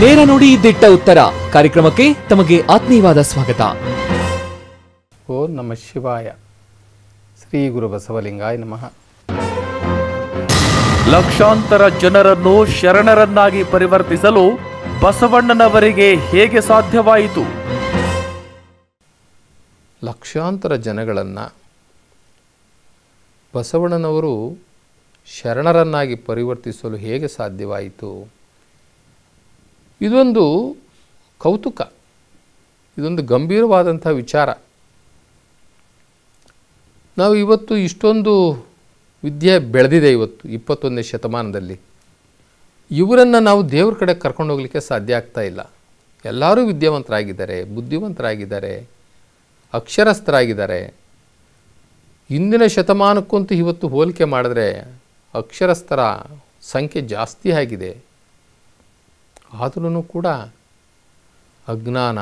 ನೇರ ನುಡಿ ದಿಟ್ಟ ಉತ್ತರ ಕಾರ್ಯಕ್ರಮಕ್ಕೆ ತಮಗೆ ಆತ್ಮೀಯವಾದ ಸ್ವಾಗತ ಓ ನಮ ಶಿವಾಯ ಶ್ರೀ ಗುರು ಬಸವಲಿಂಗಾಯ ನಮಃ ಲಕ್ಷಾಂತರ ಜನರನ್ನು ಶರಣರನ್ನಾಗಿ ಪರಿವರ್ತಿಸಲು ಬಸವಣ್ಣನವರಿಗೆ ಹೇಗೆ ಸಾಧ್ಯವಾಯಿತು ಲಕ್ಷಾಂತರ ಜನಗಳನ್ನು ಬಸವಣ್ಣನವರು ಶರಣರನ್ನಾಗಿ ಪರಿವರ್ತಿಸಲು ಹೇಗೆ ಸಾಧ್ಯವಾಯಿತು ಇದೊಂದು ಕೌತುಕ ಇದೊಂದು ಗಂಭೀರವಾದಂಥ ವಿಚಾರ ನಾವು ಇವತ್ತು ಇಷ್ಟೊಂದು ವಿದ್ಯೆ ಬೆಳೆದಿದೆ ಇವತ್ತು ಇಪ್ಪತ್ತೊಂದನೇ ಶತಮಾನದಲ್ಲಿ ಇವರನ್ನು ನಾವು ದೇವ್ರ ಕಡೆ ಕರ್ಕೊಂಡು ಹೋಗಲಿಕ್ಕೆ ಸಾಧ್ಯ ಆಗ್ತಾ ಇಲ್ಲ ಎಲ್ಲರೂ ವಿದ್ಯಾವಂತರಾಗಿದ್ದಾರೆ ಬುದ್ಧಿವಂತರಾಗಿದ್ದಾರೆ ಅಕ್ಷರಸ್ಥರಾಗಿದ್ದಾರೆ ಇಂದಿನ ಶತಮಾನಕ್ಕಂತೂ ಇವತ್ತು ಹೋಲಿಕೆ ಮಾಡಿದ್ರೆ ಅಕ್ಷರಸ್ಥರ ಸಂಖ್ಯೆ ಜಾಸ್ತಿ ಆಗಿದೆ ಆದರೂ ಕೂಡ ಅಜ್ಞಾನ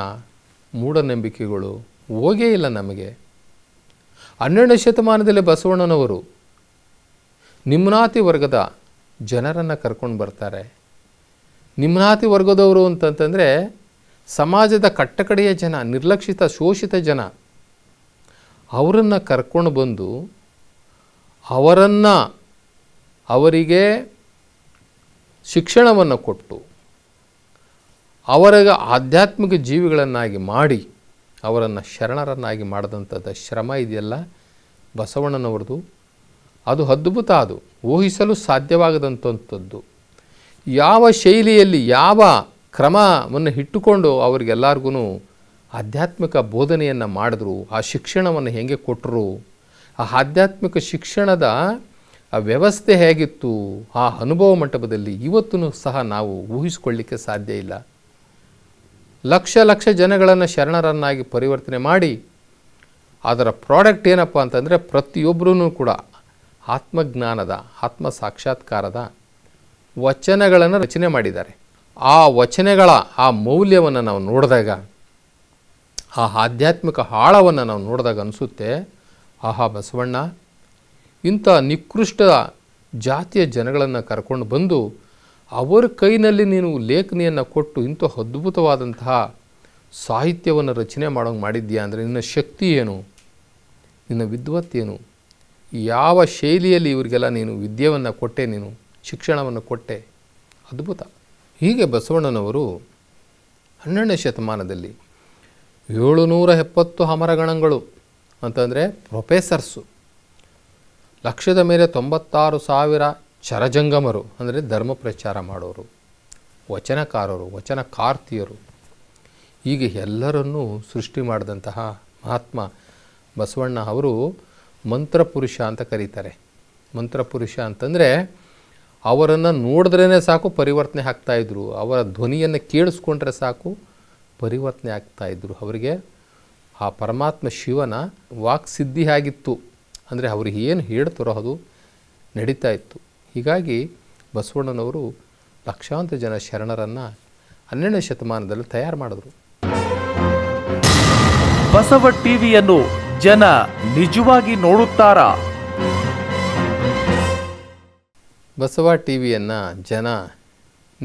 ಮೂಢನಂಬಿಕೆಗಳು ಹೋಗೇ ಇಲ್ಲ ನಮಗೆ ಹನ್ನೆರಡನೇ ಶತಮಾನದಲ್ಲಿ ಬಸವಣ್ಣನವರು ನಿಮ್ನಾತಿ ವರ್ಗದ ಜನರನ್ನು ಕರ್ಕೊಂಡು ಬರ್ತಾರೆ ನಿಮ್ನಾತಿ ವರ್ಗದವರು ಅಂತಂತಂದರೆ ಸಮಾಜದ ಕಟ್ಟಕಡೆಯ ಜನ ನಿರ್ಲಕ್ಷಿತ ಶೋಷಿತ ಜನ ಅವರನ್ನು ಕರ್ಕೊಂಡು ಬಂದು ಅವರನ್ನು ಅವರಿಗೆ ಶಿಕ್ಷಣವನ್ನು ಕೊಟ್ಟು ಅವರಿಗೆ ಆಧ್ಯಾತ್ಮಿಕ ಜೀವಿಗಳನ್ನಾಗಿ ಮಾಡಿ ಅವರನ್ನು ಶರಣರನ್ನಾಗಿ ಮಾಡಿದಂಥದ್ದು ಶ್ರಮ ಇದೆಯಲ್ಲ ಬಸವಣ್ಣನವ್ರದ್ದು ಅದು ಅದ್ಭುತ ಅದು ಊಹಿಸಲು ಸಾಧ್ಯವಾಗದಂಥದ್ದು ಯಾವ ಶೈಲಿಯಲ್ಲಿ ಯಾವ ಕ್ರಮವನ್ನು ಇಟ್ಟುಕೊಂಡು ಅವ್ರಿಗೆಲ್ಲರಿಗೂ ಆಧ್ಯಾತ್ಮಿಕ ಬೋಧನೆಯನ್ನು ಮಾಡಿದ್ರು ಆ ಶಿಕ್ಷಣವನ್ನು ಹೇಗೆ ಕೊಟ್ಟರು ಆ ಆಧ್ಯಾತ್ಮಿಕ ಶಿಕ್ಷಣದ ಆ ವ್ಯವಸ್ಥೆ ಹೇಗಿತ್ತು ಆ ಅನುಭವ ಮಂಟಪದಲ್ಲಿ ಇವತ್ತೂ ಸಹ ನಾವು ಊಹಿಸಿಕೊಳ್ಳಿಕ್ಕೆ ಸಾಧ್ಯ ಇಲ್ಲ ಲಕ್ಷ ಲಕ್ಷ ಜನಗಳನ್ನು ಶರಣರನ್ನಾಗಿ ಪರಿವರ್ತನೆ ಮಾಡಿ ಅದರ ಪ್ರಾಡಕ್ಟ್ ಏನಪ್ಪ ಅಂತಂದರೆ ಪ್ರತಿಯೊಬ್ಬರೂ ಕೂಡ ಆತ್ಮಜ್ಞಾನದ ಆತ್ಮ ಸಾಕ್ಷಾತ್ಕಾರದ ವಚನಗಳನ್ನು ರಚನೆ ಮಾಡಿದ್ದಾರೆ ಆ ವಚನಗಳ ಆ ಮೌಲ್ಯವನ್ನು ನಾವು ನೋಡಿದಾಗ ಆ ಆಧ್ಯಾತ್ಮಿಕ ಆಳವನ್ನು ನಾವು ನೋಡಿದಾಗ ಅನಿಸುತ್ತೆ ಆಹಾ ಬಸವಣ್ಣ ಇಂಥ ನಿಕೃಷ್ಟ ಜಾತಿಯ ಜನಗಳನ್ನು ಕರ್ಕೊಂಡು ಬಂದು ಅವರ ಕೈನಲ್ಲಿ ನೀನು ಲೇಖನಿಯನ್ನು ಕೊಟ್ಟು ಇಂಥ ಅದ್ಭುತವಾದಂತಹ ಸಾಹಿತ್ಯವನ್ನು ರಚನೆ ಮಾಡೋಂಗೆ ಮಾಡಿದ್ಯಾ ಅಂದರೆ ನಿನ್ನ ಶಕ್ತಿ ಏನು ನಿನ್ನ ವಿದ್ವತ್ತೇನು ಯಾವ ಶೈಲಿಯಲ್ಲಿ ಇವರಿಗೆಲ್ಲ ನೀನು ವಿದ್ಯೆಯನ್ನು ಕೊಟ್ಟೆ ನೀನು ಶಿಕ್ಷಣವನ್ನು ಕೊಟ್ಟೆ ಅದ್ಭುತ ಹೀಗೆ ಬಸವಣ್ಣನವರು ಹನ್ನೆರಡನೇ ಶತಮಾನದಲ್ಲಿ ಏಳುನೂರ ಎಪ್ಪತ್ತು ಅಮರಗಣಗಳು ಅಂತಂದರೆ ಪ್ರೊಫೆಸರ್ಸು ಲಕ್ಷದ ಮೇಲೆ ತೊಂಬತ್ತಾರು ಸಾವಿರ ಚರಜಂಗಮರು ಅಂದರೆ ಧರ್ಮ ಪ್ರಚಾರ ಮಾಡೋರು ವಚನಕಾರರು ವಚನಕಾರ್ತಿಯರು ಹೀಗೆ ಎಲ್ಲರನ್ನೂ ಸೃಷ್ಟಿ ಮಾಡಿದಂತಹ ಮಹಾತ್ಮ ಬಸವಣ್ಣ ಅವರು ಮಂತ್ರಪುರುಷ ಅಂತ ಕರೀತಾರೆ ಮಂತ್ರಪುರುಷ ಅಂತಂದರೆ ಅವರನ್ನು ನೋಡಿದ್ರೇ ಸಾಕು ಪರಿವರ್ತನೆ ಆಗ್ತಾಯಿದ್ರು ಅವರ ಧ್ವನಿಯನ್ನು ಕೇಳಿಸ್ಕೊಂಡ್ರೆ ಸಾಕು ಪರಿವರ್ತನೆ ಆಗ್ತಾಯಿದ್ರು ಅವರಿಗೆ ಆ ಪರಮಾತ್ಮ ಶಿವನ ವಾಕ್ಸಿದ್ಧಿಯಾಗಿತ್ತು ಅಂದರೆ ಅವ್ರಿಗೆ ಏನು ಹೇಳ್ತಾರೋ ಅದು ನಡೀತಾ ಇತ್ತು ಹೀಗಾಗಿ ಬಸವಣ್ಣನವರು ಲಕ್ಷಾಂತರ ಜನ ಶರಣರನ್ನು ಹನ್ನೆರಡನೇ ಶತಮಾನದಲ್ಲಿ ತಯಾರು ಮಾಡಿದ್ರು ಬಸವ ಟಿವಿಯನ್ನು ಜನ ನಿಜವಾಗಿ ನೋಡುತ್ತಾರಾ ಬಸವ ಟಿವಿಯನ್ನು ಜನ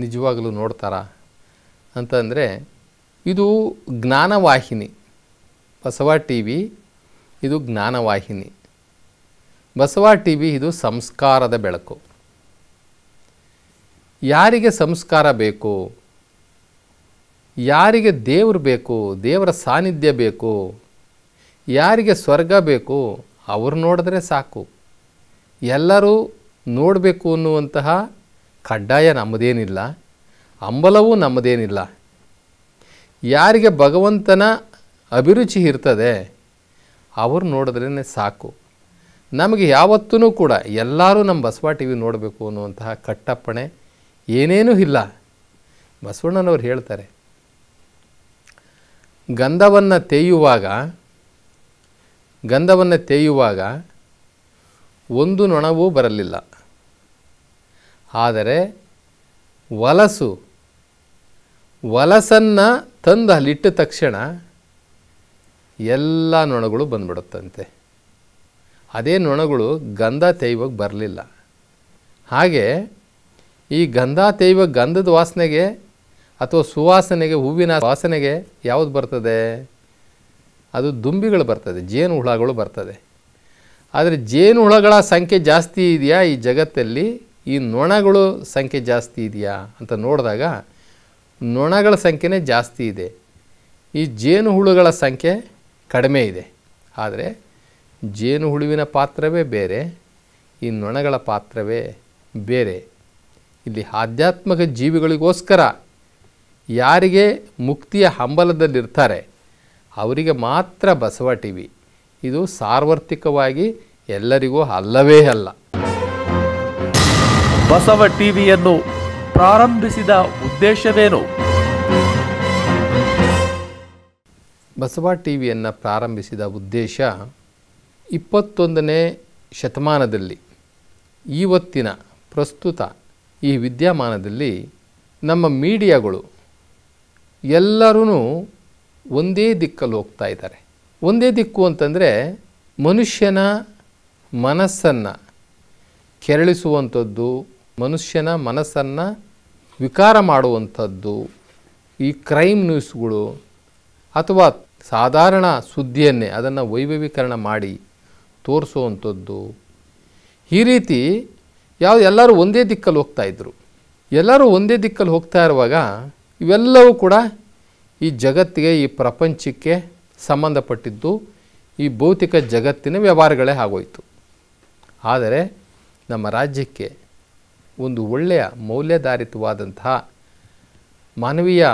ನಿಜವಾಗಲೂ ನೋಡ್ತಾರಾ ಅಂತಂದರೆ ಇದು ಜ್ಞಾನವಾಹಿನಿ ಬಸವ ಟಿ ವಿ ಇದು ಜ್ಞಾನವಾಹಿನಿ ಬಸವ ಟಿ ವಿ ಇದು ಸಂಸ್ಕಾರದ ಬೆಳಕು ಯಾರಿಗೆ ಸಂಸ್ಕಾರ ಬೇಕು ಯಾರಿಗೆ ದೇವರು ಬೇಕು ದೇವರ ಸಾನ್ನಿಧ್ಯ ಬೇಕು ಯಾರಿಗೆ ಸ್ವರ್ಗ ಬೇಕು ಅವರು ನೋಡಿದ್ರೆ ಸಾಕು ಎಲ್ಲರೂ ನೋಡಬೇಕು ಅನ್ನುವಂತಹ ಕಡ್ಡಾಯ ನಮ್ಮದೇನಿಲ್ಲ ಅಂಬಲವೂ ನಮ್ಮದೇನಿಲ್ಲ ಯಾರಿಗೆ ಭಗವಂತನ ಅಭಿರುಚಿ ಇರ್ತದೆ ಅವರು ನೋಡಿದ್ರೇ ಸಾಕು ನಮಗೆ ಯಾವತ್ತೂ ಕೂಡ ಎಲ್ಲರೂ ನಮ್ಮ ಬಸವ ಟಿ ವಿ ನೋಡಬೇಕು ಅನ್ನುವಂತಹ ಕಟ್ಟಪ್ಪಣೆ ಏನೇನೂ ಇಲ್ಲ ಬಸವಣ್ಣನವರು ಹೇಳ್ತಾರೆ ಗಂಧವನ್ನು ತೇಯುವಾಗ ಗಂಧವನ್ನು ತೇಯುವಾಗ ಒಂದು ನೊಣವೂ ಬರಲಿಲ್ಲ ಆದರೆ ವಲಸು ವಲಸನ್ನು ತಂದು ಅಲ್ಲಿಟ್ಟ ತಕ್ಷಣ ಎಲ್ಲ ನೊಣಗಳು ಬಂದ್ಬಿಡುತ್ತಂತೆ ಅದೇ ನೊಣಗಳು ಗಂಧ ತೇಯುವಾಗ ಬರಲಿಲ್ಲ ಹಾಗೆ ಈ ಗಂಧ ತೇಯುವ ಗಂಧದ ವಾಸನೆಗೆ ಅಥವಾ ಸುವಾಸನೆಗೆ ಹೂವಿನ ವಾಸನೆಗೆ ಯಾವುದು ಬರ್ತದೆ ಅದು ದುಂಬಿಗಳು ಬರ್ತದೆ ಜೇನು ಹುಳಗಳು ಬರ್ತದೆ ಆದರೆ ಜೇನು ಹುಳಗಳ ಸಂಖ್ಯೆ ಜಾಸ್ತಿ ಇದೆಯಾ ಈ ಜಗತ್ತಲ್ಲಿ ಈ ನೊಣಗಳು ಸಂಖ್ಯೆ ಜಾಸ್ತಿ ಇದೆಯಾ ಅಂತ ನೋಡಿದಾಗ ನೊಣಗಳ ಸಂಖ್ಯೆನೇ ಜಾಸ್ತಿ ಇದೆ ಈ ಜೇನು ಹುಳುಗಳ ಸಂಖ್ಯೆ ಕಡಿಮೆ ಇದೆ ಆದರೆ ಜೇನು ಹುಳುವಿನ ಪಾತ್ರವೇ ಬೇರೆ ಈ ನೊಣಗಳ ಪಾತ್ರವೇ ಬೇರೆ ಇಲ್ಲಿ ಆಧ್ಯಾತ್ಮಿಕ ಜೀವಿಗಳಿಗೋಸ್ಕರ ಯಾರಿಗೆ ಮುಕ್ತಿಯ ಹಂಬಲದಲ್ಲಿರ್ತಾರೆ ಅವರಿಗೆ ಮಾತ್ರ ಬಸವ ಟಿ ವಿ ಇದು ಸಾರ್ವತ್ರಿಕವಾಗಿ ಎಲ್ಲರಿಗೂ ಅಲ್ಲವೇ ಅಲ್ಲ ಬಸವ ಟಿ ವಿಯನ್ನು ಪ್ರಾರಂಭಿಸಿದ ಉದ್ದೇಶವೇನು ಬಸವ ಟಿ ವಿಯನ್ನು ಪ್ರಾರಂಭಿಸಿದ ಉದ್ದೇಶ ಇಪ್ಪತ್ತೊಂದನೇ ಶತಮಾನದಲ್ಲಿ ಇವತ್ತಿನ ಪ್ರಸ್ತುತ ಈ ವಿದ್ಯಮಾನದಲ್ಲಿ ನಮ್ಮ ಮೀಡಿಯಾಗಳು ಎಲ್ಲರೂ ಒಂದೇ ದಿಕ್ಕಲ್ಲಿ ಹೋಗ್ತಾ ಇದ್ದಾರೆ ಒಂದೇ ದಿಕ್ಕು ಅಂತಂದರೆ ಮನುಷ್ಯನ ಮನಸ್ಸನ್ನು ಕೆರಳಿಸುವಂಥದ್ದು ಮನುಷ್ಯನ ಮನಸ್ಸನ್ನು ವಿಕಾರ ಮಾಡುವಂಥದ್ದು ಈ ಕ್ರೈಮ್ ನ್ಯೂಸ್ಗಳು ಅಥವಾ ಸಾಧಾರಣ ಸುದ್ದಿಯನ್ನೇ ಅದನ್ನು ವೈಭವೀಕರಣ ಮಾಡಿ ತೋರಿಸುವಂಥದ್ದು ಈ ರೀತಿ ಯಾವ ಎಲ್ಲರೂ ಒಂದೇ ದಿಕ್ಕಲ್ಲಿ ಹೋಗ್ತಾ ಇದ್ದರು ಎಲ್ಲರೂ ಒಂದೇ ದಿಕ್ಕಲ್ಲಿ ಹೋಗ್ತಾ ಇರುವಾಗ ಇವೆಲ್ಲವೂ ಕೂಡ ಈ ಜಗತ್ತಿಗೆ ಈ ಪ್ರಪಂಚಕ್ಕೆ ಸಂಬಂಧಪಟ್ಟಿದ್ದು ಈ ಭೌತಿಕ ಜಗತ್ತಿನ ವ್ಯವಹಾರಗಳೇ ಆಗೋಯಿತು ಆದರೆ ನಮ್ಮ ರಾಜ್ಯಕ್ಕೆ ಒಂದು ಒಳ್ಳೆಯ ಮೌಲ್ಯಾಧಾರಿತವಾದಂತಹ ಮಾನವೀಯ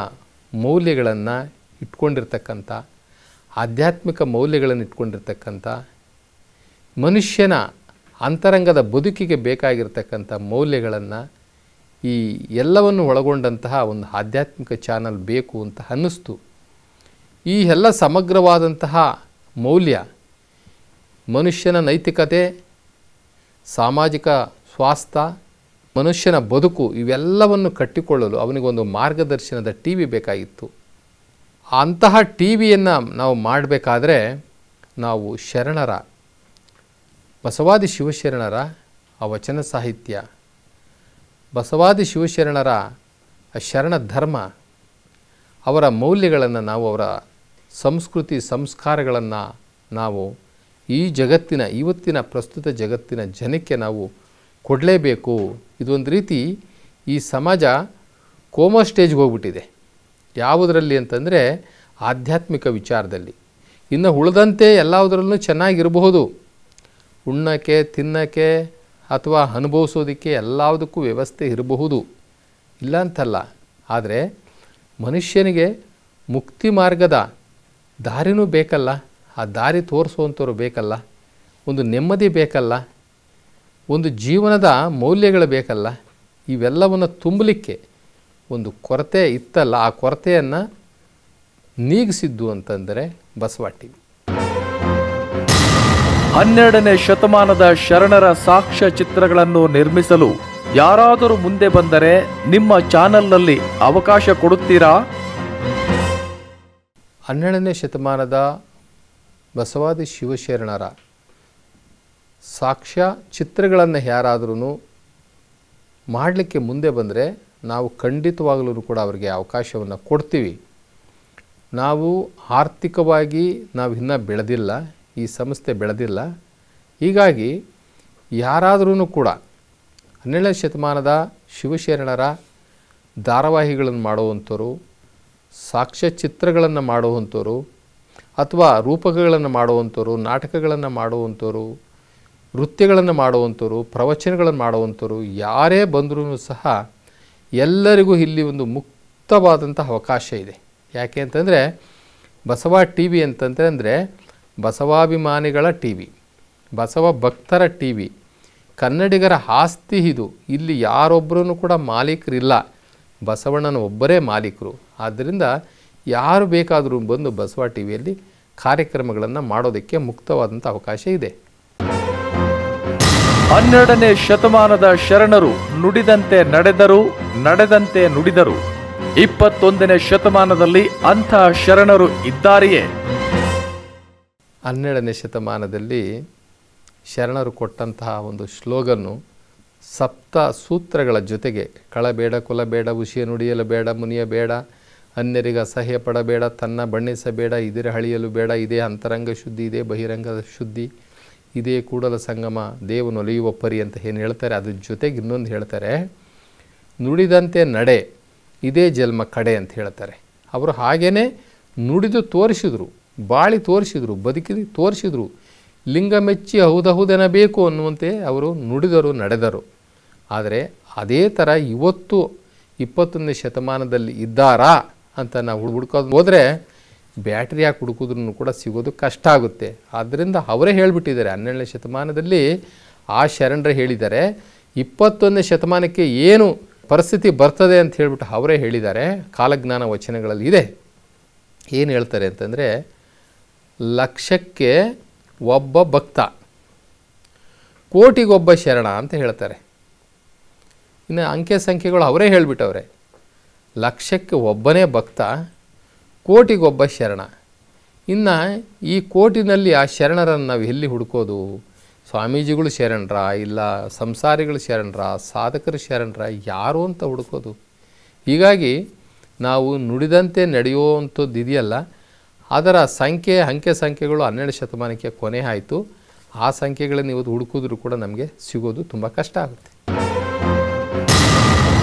ಮೌಲ್ಯಗಳನ್ನು ಇಟ್ಕೊಂಡಿರ್ತಕ್ಕಂಥ ಆಧ್ಯಾತ್ಮಿಕ ಮೌಲ್ಯಗಳನ್ನು ಇಟ್ಕೊಂಡಿರ್ತಕ್ಕಂಥ ಮನುಷ್ಯನ ಅಂತರಂಗದ ಬದುಕಿಗೆ ಬೇಕಾಗಿರ್ತಕ್ಕಂಥ ಮೌಲ್ಯಗಳನ್ನು ಈ ಎಲ್ಲವನ್ನು ಒಳಗೊಂಡಂತಹ ಒಂದು ಆಧ್ಯಾತ್ಮಿಕ ಚಾನಲ್ ಬೇಕು ಅಂತ ಅನ್ನಿಸ್ತು ಈ ಎಲ್ಲ ಸಮಗ್ರವಾದಂತಹ ಮೌಲ್ಯ ಮನುಷ್ಯನ ನೈತಿಕತೆ ಸಾಮಾಜಿಕ ಸ್ವಾಸ್ಥ್ಯ ಮನುಷ್ಯನ ಬದುಕು ಇವೆಲ್ಲವನ್ನು ಕಟ್ಟಿಕೊಳ್ಳಲು ಅವನಿಗೊಂದು ಮಾರ್ಗದರ್ಶನದ ಟಿ ವಿ ಬೇಕಾಗಿತ್ತು ಅಂತಹ ಟಿ ವಿಯನ್ನು ನಾವು ಮಾಡಬೇಕಾದ್ರೆ ನಾವು ಶರಣರ ಬಸವಾದಿ ಶಿವಶರಣರ ಆ ವಚನ ಸಾಹಿತ್ಯ ಬಸವಾದಿ ಶಿವಶರಣರ ಆ ಶರಣ ಧರ್ಮ ಅವರ ಮೌಲ್ಯಗಳನ್ನು ನಾವು ಅವರ ಸಂಸ್ಕೃತಿ ಸಂಸ್ಕಾರಗಳನ್ನು ನಾವು ಈ ಜಗತ್ತಿನ ಇವತ್ತಿನ ಪ್ರಸ್ತುತ ಜಗತ್ತಿನ ಜನಕ್ಕೆ ನಾವು ಕೊಡಲೇಬೇಕು ಇದೊಂದು ರೀತಿ ಈ ಸಮಾಜ ಕೋಮಾ ಸ್ಟೇಜ್ಗೆ ಹೋಗ್ಬಿಟ್ಟಿದೆ ಯಾವುದರಲ್ಲಿ ಅಂತಂದರೆ ಆಧ್ಯಾತ್ಮಿಕ ವಿಚಾರದಲ್ಲಿ ಇನ್ನು ಉಳಿದಂತೆ ಎಲ್ಲದರಲ್ಲೂ ಚೆನ್ನಾಗಿರಬಹುದು ಉಣ್ಣಕ್ಕೆ ತಿನ್ನಕ್ಕೆ ಅಥವಾ ಅನುಭವಿಸೋದಕ್ಕೆ ಎಲ್ಲದಕ್ಕೂ ವ್ಯವಸ್ಥೆ ಇರಬಹುದು ಇಲ್ಲ ಅಂತಲ್ಲ ಆದರೆ ಮನುಷ್ಯನಿಗೆ ಮುಕ್ತಿ ಮಾರ್ಗದ ದಾರಿನೂ ಬೇಕಲ್ಲ ಆ ದಾರಿ ತೋರಿಸುವಂಥವ್ರು ಬೇಕಲ್ಲ ಒಂದು ನೆಮ್ಮದಿ ಬೇಕಲ್ಲ ಒಂದು ಜೀವನದ ಮೌಲ್ಯಗಳು ಬೇಕಲ್ಲ ಇವೆಲ್ಲವನ್ನು ತುಂಬಲಿಕ್ಕೆ ಒಂದು ಕೊರತೆ ಇತ್ತಲ್ಲ ಆ ಕೊರತೆಯನ್ನು ನೀಗಿಸಿದ್ದು ಅಂತಂದರೆ ಬಸವಾಟಿ ಹನ್ನೆರಡನೇ ಶತಮಾನದ ಶರಣರ ಸಾಕ್ಷ್ಯ ಚಿತ್ರಗಳನ್ನು ನಿರ್ಮಿಸಲು ಯಾರಾದರೂ ಮುಂದೆ ಬಂದರೆ ನಿಮ್ಮ ಚಾನಲ್ನಲ್ಲಿ ಅವಕಾಶ ಕೊಡುತ್ತೀರಾ ಹನ್ನೆರಡನೇ ಶತಮಾನದ ಬಸವಾದಿ ಶಿವಶರಣರ ಸಾಕ್ಷ್ಯ ಚಿತ್ರಗಳನ್ನು ಯಾರಾದರೂ ಮಾಡಲಿಕ್ಕೆ ಮುಂದೆ ಬಂದರೆ ನಾವು ಖಂಡಿತವಾಗಲೂ ಕೂಡ ಅವರಿಗೆ ಅವಕಾಶವನ್ನು ಕೊಡ್ತೀವಿ ನಾವು ಆರ್ಥಿಕವಾಗಿ ನಾವು ಇನ್ನೂ ಬೆಳೆದಿಲ್ಲ ಈ ಸಂಸ್ಥೆ ಬೆಳೆದಿಲ್ಲ ಹೀಗಾಗಿ ಯಾರಾದರೂ ಕೂಡ ಹನ್ನೆರಡನೇ ಶತಮಾನದ ಶಿವಶರಣರ ಧಾರಾವಾಹಿಗಳನ್ನು ಮಾಡುವಂಥವರು ಸಾಕ್ಷ್ಯಚಿತ್ರಗಳನ್ನು ಮಾಡುವಂಥವರು ಅಥವಾ ರೂಪಕಗಳನ್ನು ಮಾಡುವಂಥವರು ನಾಟಕಗಳನ್ನು ಮಾಡುವಂಥವರು ನೃತ್ಯಗಳನ್ನು ಮಾಡುವಂಥವರು ಪ್ರವಚನಗಳನ್ನು ಮಾಡುವಂಥವರು ಯಾರೇ ಬಂದರೂ ಸಹ ಎಲ್ಲರಿಗೂ ಇಲ್ಲಿ ಒಂದು ಮುಕ್ತವಾದಂಥ ಅವಕಾಶ ಇದೆ ಯಾಕೆ ಅಂತಂದರೆ ಬಸವ ಟಿ ವಿ ಅಂತಂತಂದರೆ ಬಸವಾಭಿಮಾನಿಗಳ ಟಿ ವಿ ಬಸವ ಭಕ್ತರ ಟಿ ವಿ ಕನ್ನಡಿಗರ ಆಸ್ತಿ ಇದು ಇಲ್ಲಿ ಯಾರೊಬ್ಬರೂ ಕೂಡ ಮಾಲೀಕರಿಲ್ಲ ಬಸವಣ್ಣನ ಒಬ್ಬರೇ ಮಾಲೀಕರು ಆದ್ದರಿಂದ ಯಾರು ಬೇಕಾದರೂ ಬಂದು ಬಸವ ಟಿ ವಿಯಲ್ಲಿ ಕಾರ್ಯಕ್ರಮಗಳನ್ನು ಮಾಡೋದಕ್ಕೆ ಮುಕ್ತವಾದಂಥ ಅವಕಾಶ ಇದೆ ಹನ್ನೆರಡನೇ ಶತಮಾನದ ಶರಣರು ನುಡಿದಂತೆ ನಡೆದರು ನಡೆದಂತೆ ನುಡಿದರು ಇಪ್ಪತ್ತೊಂದನೇ ಶತಮಾನದಲ್ಲಿ ಅಂಥ ಶರಣರು ಇದ್ದಾರೆಯೇ ಹನ್ನೆರಡನೇ ಶತಮಾನದಲ್ಲಿ ಶರಣರು ಕೊಟ್ಟಂತಹ ಒಂದು ಶ್ಲೋಗನ್ನು ಸಪ್ತ ಸೂತ್ರಗಳ ಜೊತೆಗೆ ಕಳಬೇಡ ಕುಲಬೇಡ ಉಷಿಯ ನುಡಿಯಲು ಬೇಡ ಮುನಿಯ ಬೇಡ ಅನ್ಯರಿಗೆ ಅಸಹ್ಯ ಪಡಬೇಡ ತನ್ನ ಬಣ್ಣಿಸಬೇಡ ಇದರ ಹಳಿಯಲು ಬೇಡ ಇದೇ ಅಂತರಂಗ ಶುದ್ಧಿ ಇದೇ ಬಹಿರಂಗದ ಶುದ್ಧಿ ಇದೇ ಕೂಡಲ ಸಂಗಮ ದೇವನೊಲಿಯುವ ಪರಿ ಅಂತ ಏನು ಹೇಳ್ತಾರೆ ಅದ್ರ ಜೊತೆಗೆ ಇನ್ನೊಂದು ಹೇಳ್ತಾರೆ ನುಡಿದಂತೆ ನಡೆ ಇದೇ ಜನ್ಮ ಕಡೆ ಅಂತ ಹೇಳ್ತಾರೆ ಅವರು ಹಾಗೇ ನುಡಿದು ತೋರಿಸಿದರು ಬಾಳಿ ತೋರಿಸಿದರು ಬದುಕಿ ತೋರಿಸಿದರು ಲಿಂಗ ಮೆಚ್ಚಿ ಬೇಕು ಅನ್ನುವಂತೆ ಅವರು ನುಡಿದರು ನಡೆದರು ಆದರೆ ಅದೇ ಥರ ಇವತ್ತು ಇಪ್ಪತ್ತೊಂದನೇ ಶತಮಾನದಲ್ಲಿ ಇದ್ದಾರಾ ಅಂತ ನಾವು ಹುಡುಕೋದು ಹೋದರೆ ಬ್ಯಾಟ್ರಿ ಹಾಕಿ ಹುಡುಕಿದ್ರೂ ಕೂಡ ಸಿಗೋದು ಕಷ್ಟ ಆಗುತ್ತೆ ಆದ್ದರಿಂದ ಅವರೇ ಹೇಳಿಬಿಟ್ಟಿದ್ದಾರೆ ಹನ್ನೆರಡನೇ ಶತಮಾನದಲ್ಲಿ ಆ ಶರಣರು ಹೇಳಿದ್ದಾರೆ ಇಪ್ಪತ್ತೊಂದನೇ ಶತಮಾನಕ್ಕೆ ಏನು ಪರಿಸ್ಥಿತಿ ಬರ್ತದೆ ಅಂತ ಹೇಳಿಬಿಟ್ಟು ಅವರೇ ಹೇಳಿದ್ದಾರೆ ಕಾಲಜ್ಞಾನ ವಚನಗಳಲ್ಲಿ ಇದೆ ಏನು ಹೇಳ್ತಾರೆ ಅಂತಂದರೆ ಲಕ್ಷಕ್ಕೆ ಒಬ್ಬ ಭಕ್ತ ಕೋಟಿಗೊಬ್ಬ ಶರಣ ಅಂತ ಹೇಳ್ತಾರೆ ಇನ್ನು ಅಂಕೆ ಸಂಖ್ಯೆಗಳು ಅವರೇ ಹೇಳಿಬಿಟ್ಟವ್ರೆ ಲಕ್ಷಕ್ಕೆ ಒಬ್ಬನೇ ಭಕ್ತ ಕೋಟಿಗೊಬ್ಬ ಶರಣ ಇನ್ನು ಈ ಕೋಟಿನಲ್ಲಿ ಆ ಶರಣರನ್ನು ನಾವು ಎಲ್ಲಿ ಹುಡುಕೋದು ಸ್ವಾಮೀಜಿಗಳು ಶರಣರ ಇಲ್ಲ ಸಂಸಾರಿಗಳು ಶರಣರ ಸಾಧಕರು ಶರಣರ ಯಾರು ಅಂತ ಹುಡುಕೋದು ಹೀಗಾಗಿ ನಾವು ನುಡಿದಂತೆ ನಡೆಯುವಂಥದ್ದು ಇದೆಯಲ್ಲ ಅದರ ಸಂಖ್ಯೆ ಅಂಕೆ ಸಂಖ್ಯೆಗಳು ಹನ್ನೆರಡು ಶತಮಾನಕ್ಕೆ ಕೊನೆ ಆಯಿತು ಆ ಸಂಖ್ಯೆಗಳನ್ನು ಇವತ್ತು ಹುಡುಕಿದ್ರೂ ಕೂಡ ನಮಗೆ ಸಿಗೋದು ತುಂಬ ಕಷ್ಟ ಆಗುತ್ತೆ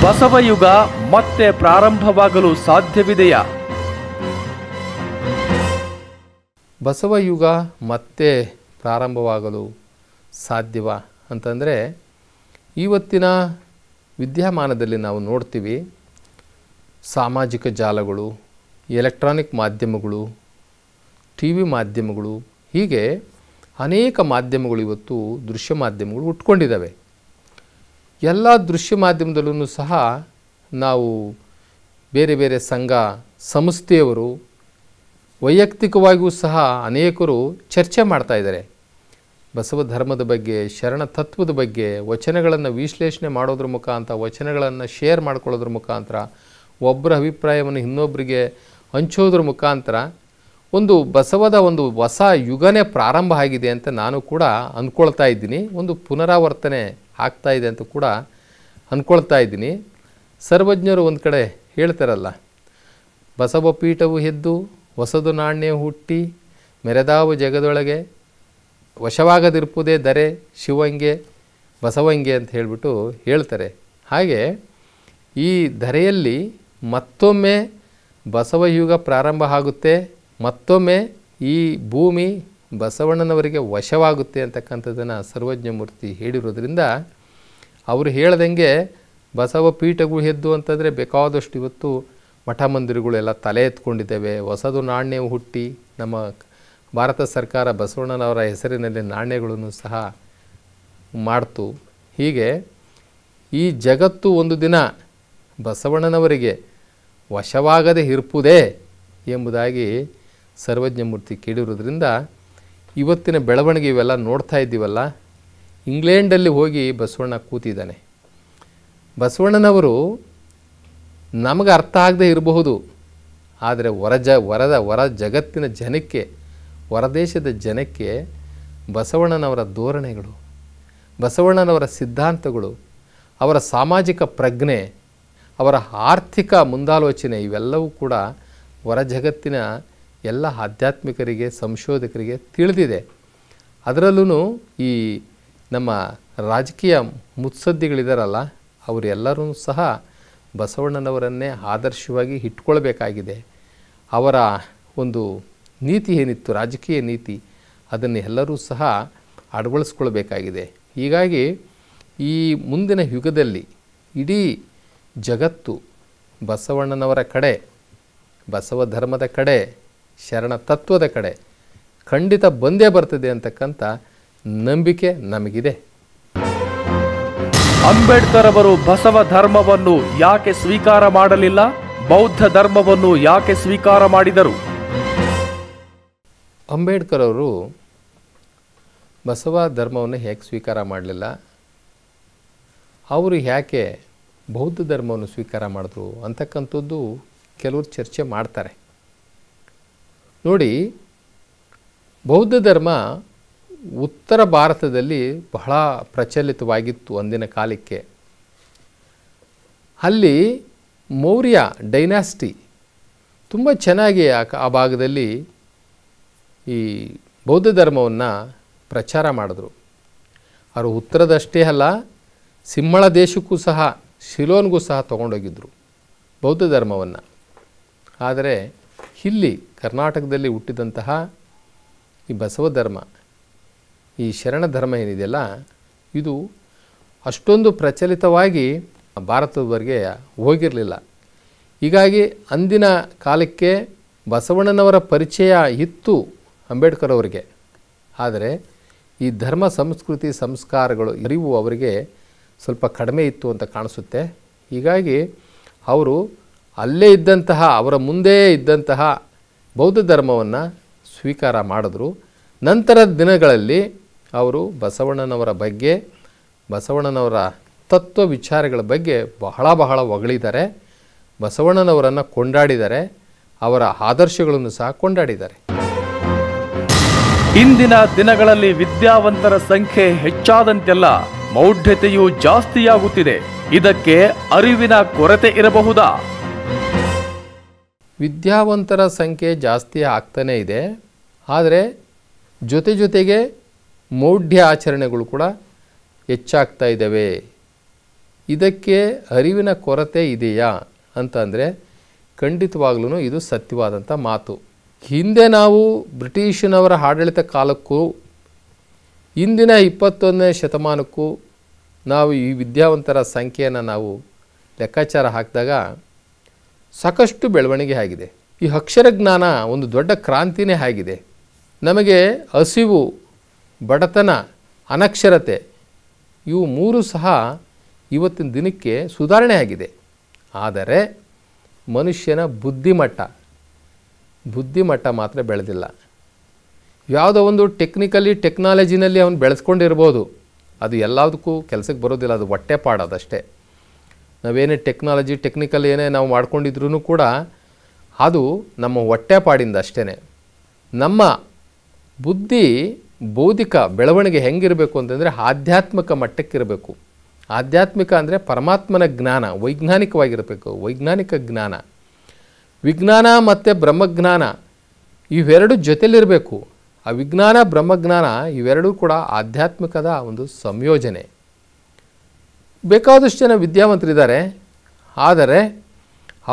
ಬಸವಯುಗ ಮತ್ತೆ ಪ್ರಾರಂಭವಾಗಲು ಸಾಧ್ಯವಿದೆಯಾ ಯುಗ ಮತ್ತೆ ಪ್ರಾರಂಭವಾಗಲು ಸಾಧ್ಯವ ಅಂತಂದರೆ ಇವತ್ತಿನ ವಿದ್ಯಮಾನದಲ್ಲಿ ನಾವು ನೋಡ್ತೀವಿ ಸಾಮಾಜಿಕ ಜಾಲಗಳು ಎಲೆಕ್ಟ್ರಾನಿಕ್ ಮಾಧ್ಯಮಗಳು ಟಿ ವಿ ಮಾಧ್ಯಮಗಳು ಹೀಗೆ ಅನೇಕ ಮಾಧ್ಯಮಗಳು ಇವತ್ತು ದೃಶ್ಯ ಮಾಧ್ಯಮಗಳು ಉಟ್ಕೊಂಡಿದ್ದಾವೆ ಎಲ್ಲ ದೃಶ್ಯ ಮಾಧ್ಯಮದಲ್ಲೂ ಸಹ ನಾವು ಬೇರೆ ಬೇರೆ ಸಂಘ ಸಂಸ್ಥೆಯವರು ವೈಯಕ್ತಿಕವಾಗಿಯೂ ಸಹ ಅನೇಕರು ಚರ್ಚೆ ಮಾಡ್ತಾಯಿದ್ದಾರೆ ಬಸವ ಧರ್ಮದ ಬಗ್ಗೆ ಶರಣ ತತ್ವದ ಬಗ್ಗೆ ವಚನಗಳನ್ನು ವಿಶ್ಲೇಷಣೆ ಮಾಡೋದ್ರ ಮುಖಾಂತರ ವಚನಗಳನ್ನು ಶೇರ್ ಮಾಡ್ಕೊಳ್ಳೋದ್ರ ಮುಖಾಂತರ ಒಬ್ಬರ ಅಭಿಪ್ರಾಯವನ್ನು ಇನ್ನೊಬ್ಬರಿಗೆ ಹಂಚೋದ್ರ ಮುಖಾಂತರ ಒಂದು ಬಸವದ ಒಂದು ಹೊಸ ಯುಗನೇ ಪ್ರಾರಂಭ ಆಗಿದೆ ಅಂತ ನಾನು ಕೂಡ ಅಂದ್ಕೊಳ್ತಾ ಇದ್ದೀನಿ ಒಂದು ಪುನರಾವರ್ತನೆ ಆಗ್ತಾ ಇದೆ ಅಂತ ಕೂಡ ಅಂದ್ಕೊಳ್ತಾ ಇದ್ದೀನಿ ಸರ್ವಜ್ಞರು ಒಂದು ಕಡೆ ಹೇಳ್ತಾರಲ್ಲ ಬಸವ ಪೀಠವು ಎದ್ದು ಹೊಸದು ನಾಣ್ಯ ಹುಟ್ಟಿ ಮೆರೆದಾವು ಜಗದೊಳಗೆ ವಶವಾಗದಿರ್ಪುದೇ ದರೆ ಶಿವಂಗೆ ಬಸವಂಗೆ ಅಂತ ಹೇಳಿಬಿಟ್ಟು ಹೇಳ್ತಾರೆ ಹಾಗೆ ಈ ಧರೆಯಲ್ಲಿ ಮತ್ತೊಮ್ಮೆ ಬಸವಯುಗ ಪ್ರಾರಂಭ ಆಗುತ್ತೆ ಮತ್ತೊಮ್ಮೆ ಈ ಭೂಮಿ ಬಸವಣ್ಣನವರಿಗೆ ವಶವಾಗುತ್ತೆ ಅಂತಕ್ಕಂಥದ್ದನ್ನು ಸರ್ವಜ್ಞಮೂರ್ತಿ ಹೇಳಿರೋದ್ರಿಂದ ಅವರು ಹೇಳ್ದಂಗೆ ಬಸವ ಪೀಠಗಳು ಎದ್ದು ಅಂತಂದರೆ ಬೇಕಾದಷ್ಟು ಇವತ್ತು ಮಠ ಮಂದಿರಗಳೆಲ್ಲ ತಲೆ ಎತ್ಕೊಂಡಿದ್ದೇವೆ ಹೊಸದು ನಾಣ್ಯ ಹುಟ್ಟಿ ನಮ್ಮ ಭಾರತ ಸರ್ಕಾರ ಬಸವಣ್ಣನವರ ಹೆಸರಿನಲ್ಲಿ ನಾಣ್ಯಗಳನ್ನು ಸಹ ಮಾಡ್ತು ಹೀಗೆ ಈ ಜಗತ್ತು ಒಂದು ದಿನ ಬಸವಣ್ಣನವರಿಗೆ ವಶವಾಗದೆ ಇರ್ಪುದೇ ಎಂಬುದಾಗಿ ಸರ್ವಜ್ಞ ಮೂರ್ತಿ ಕೇಳಿರೋದ್ರಿಂದ ಇವತ್ತಿನ ಬೆಳವಣಿಗೆ ಇವೆಲ್ಲ ನೋಡ್ತಾ ಇದ್ದೀವಲ್ಲ ಇಂಗ್ಲೆಂಡಲ್ಲಿ ಹೋಗಿ ಬಸವಣ್ಣ ಕೂತಿದ್ದಾನೆ ಬಸವಣ್ಣನವರು ನಮಗೆ ಅರ್ಥ ಆಗದೆ ಇರಬಹುದು ಆದರೆ ಹೊರ ಜ ಹೊರದ ಹೊರ ಜಗತ್ತಿನ ಜನಕ್ಕೆ ಹೊರದೇಶದ ಜನಕ್ಕೆ ಬಸವಣ್ಣನವರ ಧೋರಣೆಗಳು ಬಸವಣ್ಣನವರ ಸಿದ್ಧಾಂತಗಳು ಅವರ ಸಾಮಾಜಿಕ ಪ್ರಜ್ಞೆ ಅವರ ಆರ್ಥಿಕ ಮುಂದಾಲೋಚನೆ ಇವೆಲ್ಲವೂ ಕೂಡ ಹೊರ ಜಗತ್ತಿನ ಎಲ್ಲ ಆಧ್ಯಾತ್ಮಿಕರಿಗೆ ಸಂಶೋಧಕರಿಗೆ ತಿಳಿದಿದೆ ಅದರಲ್ಲೂ ಈ ನಮ್ಮ ರಾಜಕೀಯ ಮುತ್ಸದ್ದಿಗಳಿದಾರಲ್ಲ ಅವರೆಲ್ಲರೂ ಸಹ ಬಸವಣ್ಣನವರನ್ನೇ ಆದರ್ಶವಾಗಿ ಇಟ್ಕೊಳ್ಬೇಕಾಗಿದೆ ಅವರ ಒಂದು ನೀತಿ ಏನಿತ್ತು ರಾಜಕೀಯ ನೀತಿ ಅದನ್ನು ಎಲ್ಲರೂ ಸಹ ಅಳವಡಿಸ್ಕೊಳ್ಬೇಕಾಗಿದೆ ಹೀಗಾಗಿ ಈ ಮುಂದಿನ ಯುಗದಲ್ಲಿ ಇಡೀ ಜಗತ್ತು ಬಸವಣ್ಣನವರ ಕಡೆ ಬಸವ ಧರ್ಮದ ಕಡೆ ಶರಣ ತತ್ವದ ಕಡೆ ಖಂಡಿತ ಬಂದೇ ಬರ್ತದೆ ಅಂತಕ್ಕಂಥ ನಂಬಿಕೆ ನಮಗಿದೆ ಅಂಬೇಡ್ಕರ್ ಅವರು ಬಸವ ಧರ್ಮವನ್ನು ಯಾಕೆ ಸ್ವೀಕಾರ ಮಾಡಲಿಲ್ಲ ಬೌದ್ಧ ಧರ್ಮವನ್ನು ಯಾಕೆ ಸ್ವೀಕಾರ ಮಾಡಿದರು ಅಂಬೇಡ್ಕರ್ ಅವರು ಬಸವ ಧರ್ಮವನ್ನು ಹೇಗೆ ಸ್ವೀಕಾರ ಮಾಡಲಿಲ್ಲ ಅವರು ಯಾಕೆ ಬೌದ್ಧ ಧರ್ಮವನ್ನು ಸ್ವೀಕಾರ ಮಾಡಿದ್ರು ಅಂತಕ್ಕಂಥದ್ದು ಕೆಲವರು ಚರ್ಚೆ ಮಾಡ್ತಾರೆ ನೋಡಿ ಬೌದ್ಧ ಧರ್ಮ ಉತ್ತರ ಭಾರತದಲ್ಲಿ ಬಹಳ ಪ್ರಚಲಿತವಾಗಿತ್ತು ಅಂದಿನ ಕಾಲಕ್ಕೆ ಅಲ್ಲಿ ಮೌರ್ಯ ಡೈನಾಸ್ಟಿ ತುಂಬ ಚೆನ್ನಾಗಿ ಆ ಆ ಭಾಗದಲ್ಲಿ ಈ ಬೌದ್ಧ ಧರ್ಮವನ್ನು ಪ್ರಚಾರ ಮಾಡಿದ್ರು ಅವರು ಉತ್ತರದಷ್ಟೇ ಅಲ್ಲ ಸಿಂಹಳ ದೇಶಕ್ಕೂ ಸಹ ಶಿಲೋನ್ಗೂ ಸಹ ತೊಗೊಂಡೋಗಿದ್ದರು ಬೌದ್ಧ ಧರ್ಮವನ್ನು ಆದರೆ ಇಲ್ಲಿ ಕರ್ನಾಟಕದಲ್ಲಿ ಹುಟ್ಟಿದಂತಹ ಈ ಬಸವ ಧರ್ಮ ಈ ಶರಣ ಧರ್ಮ ಏನಿದೆಯಲ್ಲ ಇದು ಅಷ್ಟೊಂದು ಪ್ರಚಲಿತವಾಗಿ ಭಾರತದವರೆಗೆ ಹೋಗಿರಲಿಲ್ಲ ಹೀಗಾಗಿ ಅಂದಿನ ಕಾಲಕ್ಕೆ ಬಸವಣ್ಣನವರ ಪರಿಚಯ ಇತ್ತು ಅಂಬೇಡ್ಕರ್ ಅವರಿಗೆ ಆದರೆ ಈ ಧರ್ಮ ಸಂಸ್ಕೃತಿ ಸಂಸ್ಕಾರಗಳು ಅರಿವು ಅವರಿಗೆ ಸ್ವಲ್ಪ ಕಡಿಮೆ ಇತ್ತು ಅಂತ ಕಾಣಿಸುತ್ತೆ ಹೀಗಾಗಿ ಅವರು ಅಲ್ಲೇ ಇದ್ದಂತಹ ಅವರ ಮುಂದೆ ಇದ್ದಂತಹ ಬೌದ್ಧ ಧರ್ಮವನ್ನು ಸ್ವೀಕಾರ ಮಾಡಿದ್ರು ನಂತರದ ದಿನಗಳಲ್ಲಿ ಅವರು ಬಸವಣ್ಣನವರ ಬಗ್ಗೆ ಬಸವಣ್ಣನವರ ತತ್ವ ವಿಚಾರಗಳ ಬಗ್ಗೆ ಬಹಳ ಬಹಳ ಹೊಗಳಿದ್ದಾರೆ ಬಸವಣ್ಣನವರನ್ನು ಕೊಂಡಾಡಿದ್ದಾರೆ ಅವರ ಆದರ್ಶಗಳನ್ನು ಸಹ ಕೊಂಡಾಡಿದ್ದಾರೆ ಇಂದಿನ ದಿನಗಳಲ್ಲಿ ವಿದ್ಯಾವಂತರ ಸಂಖ್ಯೆ ಹೆಚ್ಚಾದಂತೆಲ್ಲ ಮೌಢ್ಯತೆಯು ಜಾಸ್ತಿಯಾಗುತ್ತಿದೆ ಇದಕ್ಕೆ ಅರಿವಿನ ಕೊರತೆ ಇರಬಹುದಾ ವಿದ್ಯಾವಂತರ ಸಂಖ್ಯೆ ಜಾಸ್ತಿ ಆಗ್ತಾನೇ ಇದೆ ಆದರೆ ಜೊತೆ ಜೊತೆಗೆ ಮೌಢ್ಯ ಆಚರಣೆಗಳು ಕೂಡ ಹೆಚ್ಚಾಗ್ತಾ ಇದ್ದಾವೆ ಇದಕ್ಕೆ ಅರಿವಿನ ಕೊರತೆ ಇದೆಯಾ ಅಂತಂದರೆ ಖಂಡಿತವಾಗ್ಲೂ ಇದು ಸತ್ಯವಾದಂಥ ಮಾತು ಹಿಂದೆ ನಾವು ಬ್ರಿಟಿಷನವರ ಆಡಳಿತ ಕಾಲಕ್ಕೂ ಇಂದಿನ ಇಪ್ಪತ್ತೊಂದನೇ ಶತಮಾನಕ್ಕೂ ನಾವು ಈ ವಿದ್ಯಾವಂತರ ಸಂಖ್ಯೆಯನ್ನು ನಾವು ಲೆಕ್ಕಾಚಾರ ಹಾಕಿದಾಗ ಸಾಕಷ್ಟು ಬೆಳವಣಿಗೆ ಆಗಿದೆ ಈ ಅಕ್ಷರ ಜ್ಞಾನ ಒಂದು ದೊಡ್ಡ ಕ್ರಾಂತಿನೇ ಆಗಿದೆ ನಮಗೆ ಹಸಿವು ಬಡತನ ಅನಕ್ಷರತೆ ಇವು ಮೂರು ಸಹ ಇವತ್ತಿನ ದಿನಕ್ಕೆ ಸುಧಾರಣೆ ಆಗಿದೆ ಆದರೆ ಮನುಷ್ಯನ ಬುದ್ಧಿಮಟ್ಟ ಬುದ್ಧಿಮಟ್ಟ ಮಾತ್ರ ಬೆಳೆದಿಲ್ಲ ಯಾವುದೋ ಒಂದು ಟೆಕ್ನಿಕಲಿ ಟೆಕ್ನಾಲಜಿನಲ್ಲಿ ಅವನು ಬೆಳೆಸ್ಕೊಂಡಿರ್ಬೋದು ಅದು ಎಲ್ಲದಕ್ಕೂ ಕೆಲಸಕ್ಕೆ ಬರೋದಿಲ್ಲ ಅದು ಹೊಟ್ಟೆ ಪಾಡೋದಷ್ಟೇ ನಾವೇನೇ ಟೆಕ್ನಾಲಜಿ ಟೆಕ್ನಿಕಲ್ ಏನೇ ನಾವು ಮಾಡ್ಕೊಂಡಿದ್ರೂ ಕೂಡ ಅದು ನಮ್ಮ ಹೊಟ್ಟೆಪಾಡಿಂದ ಅಷ್ಟೇ ನಮ್ಮ ಬುದ್ಧಿ ಬೌದ್ಧಿಕ ಬೆಳವಣಿಗೆ ಹೆಂಗಿರಬೇಕು ಅಂತಂದರೆ ಆಧ್ಯಾತ್ಮಿಕ ಮಟ್ಟಕ್ಕಿರಬೇಕು ಆಧ್ಯಾತ್ಮಿಕ ಅಂದರೆ ಪರಮಾತ್ಮನ ಜ್ಞಾನ ವೈಜ್ಞಾನಿಕವಾಗಿರಬೇಕು ವೈಜ್ಞಾನಿಕ ಜ್ಞಾನ ವಿಜ್ಞಾನ ಮತ್ತು ಬ್ರಹ್ಮಜ್ಞಾನ ಇವೆರಡು ಜೊತೆಲಿರಬೇಕು ಆ ವಿಜ್ಞಾನ ಬ್ರಹ್ಮಜ್ಞಾನ ಇವೆರಡೂ ಕೂಡ ಆಧ್ಯಾತ್ಮಿಕದ ಒಂದು ಸಂಯೋಜನೆ ಬೇಕಾದಷ್ಟು ಜನ ವಿದ್ಯಾವಂತರಿದ್ದಾರೆ ಆದರೆ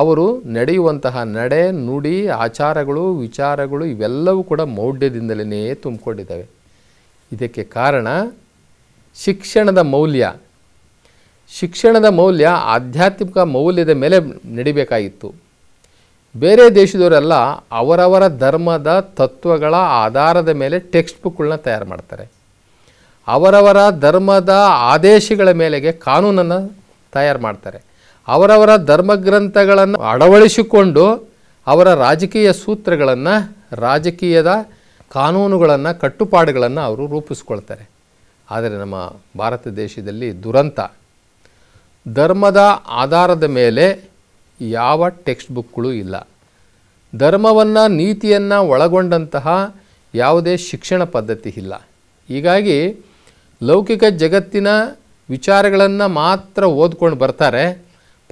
ಅವರು ನಡೆಯುವಂತಹ ನಡೆ ನುಡಿ ಆಚಾರಗಳು ವಿಚಾರಗಳು ಇವೆಲ್ಲವೂ ಕೂಡ ಮೌಢ್ಯದಿಂದಲೇ ತುಂಬಿಕೊಂಡಿದ್ದಾವೆ ಇದಕ್ಕೆ ಕಾರಣ ಶಿಕ್ಷಣದ ಮೌಲ್ಯ ಶಿಕ್ಷಣದ ಮೌಲ್ಯ ಆಧ್ಯಾತ್ಮಿಕ ಮೌಲ್ಯದ ಮೇಲೆ ನಡಿಬೇಕಾಗಿತ್ತು ಬೇರೆ ದೇಶದವರೆಲ್ಲ ಅವರವರ ಧರ್ಮದ ತತ್ವಗಳ ಆಧಾರದ ಮೇಲೆ ಟೆಕ್ಸ್ಟ್ ಬುಕ್ಗಳನ್ನ ತಯಾರು ಮಾಡ್ತಾರೆ ಅವರವರ ಧರ್ಮದ ಆದೇಶಗಳ ಮೇಲೆಗೆ ಕಾನೂನನ್ನು ತಯಾರು ಮಾಡ್ತಾರೆ ಅವರವರ ಧರ್ಮಗ್ರಂಥಗಳನ್ನು ಅಳವಡಿಸಿಕೊಂಡು ಅವರ ರಾಜಕೀಯ ಸೂತ್ರಗಳನ್ನು ರಾಜಕೀಯದ ಕಾನೂನುಗಳನ್ನು ಕಟ್ಟುಪಾಡುಗಳನ್ನು ಅವರು ರೂಪಿಸ್ಕೊಳ್ತಾರೆ ಆದರೆ ನಮ್ಮ ಭಾರತ ದೇಶದಲ್ಲಿ ದುರಂತ ಧರ್ಮದ ಆಧಾರದ ಮೇಲೆ ಯಾವ ಟೆಕ್ಸ್ಟ್ ಬುಕ್ಗಳು ಇಲ್ಲ ಧರ್ಮವನ್ನು ನೀತಿಯನ್ನು ಒಳಗೊಂಡಂತಹ ಯಾವುದೇ ಶಿಕ್ಷಣ ಪದ್ಧತಿ ಇಲ್ಲ ಹೀಗಾಗಿ ಲೌಕಿಕ ಜಗತ್ತಿನ ವಿಚಾರಗಳನ್ನು ಮಾತ್ರ ಓದ್ಕೊಂಡು ಬರ್ತಾರೆ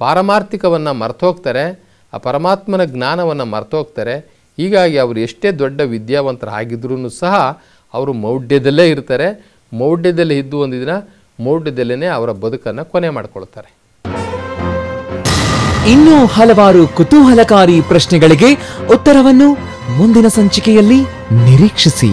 ಪಾರಮಾರ್ಥಿಕವನ್ನು ಮರ್ತೋಗ್ತಾರೆ ಆ ಪರಮಾತ್ಮನ ಜ್ಞಾನವನ್ನು ಮರ್ತೋಗ್ತಾರೆ ಹೀಗಾಗಿ ಅವರು ಎಷ್ಟೇ ದೊಡ್ಡ ವಿದ್ಯಾವಂತರಾಗಿದ್ರೂ ಸಹ ಅವರು ಮೌಢ್ಯದಲ್ಲೇ ಇರ್ತಾರೆ ಮೌಢ್ಯದಲ್ಲೇ ಇದ್ದು ಒಂದು ದಿನ ಮೌಢ್ಯದಲ್ಲೇ ಅವರ ಬದುಕನ್ನು ಕೊನೆ ಮಾಡಿಕೊಳ್ತಾರೆ ಇನ್ನೂ ಹಲವಾರು ಕುತೂಹಲಕಾರಿ ಪ್ರಶ್ನೆಗಳಿಗೆ ಉತ್ತರವನ್ನು ಮುಂದಿನ ಸಂಚಿಕೆಯಲ್ಲಿ ನಿರೀಕ್ಷಿಸಿ